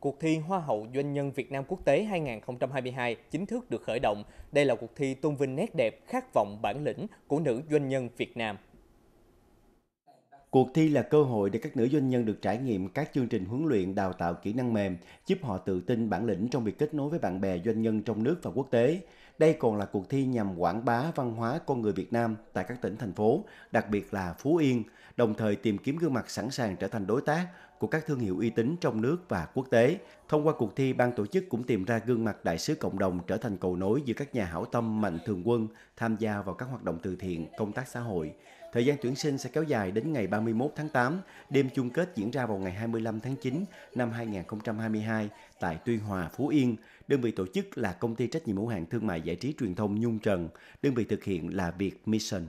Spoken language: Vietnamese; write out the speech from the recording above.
Cuộc thi Hoa hậu Doanh nhân Việt Nam Quốc tế 2022 chính thức được khởi động. Đây là cuộc thi tôn vinh nét đẹp, khát vọng bản lĩnh của nữ doanh nhân Việt Nam. Cuộc thi là cơ hội để các nữ doanh nhân được trải nghiệm các chương trình huấn luyện đào tạo kỹ năng mềm, giúp họ tự tin bản lĩnh trong việc kết nối với bạn bè doanh nhân trong nước và quốc tế. Đây còn là cuộc thi nhằm quảng bá văn hóa con người Việt Nam tại các tỉnh thành phố, đặc biệt là Phú Yên, đồng thời tìm kiếm gương mặt sẵn sàng trở thành đối tác của các thương hiệu uy tín trong nước và quốc tế. Thông qua cuộc thi, ban tổ chức cũng tìm ra gương mặt đại sứ cộng đồng trở thành cầu nối giữa các nhà hảo tâm mạnh thường quân tham gia vào các hoạt động từ thiện, công tác xã hội. Thời gian tuyển sinh sẽ kéo dài đến ngày 31 tháng 8, đêm chung kết diễn ra vào ngày 25 tháng 9 năm 2022 tại Tuyên Hòa, Phú Yên. Đơn vị tổ chức là công ty trách nhiệm hữu hạn thương mại giải trí truyền thông Nhung Trần, đơn vị thực hiện là Việt Mission.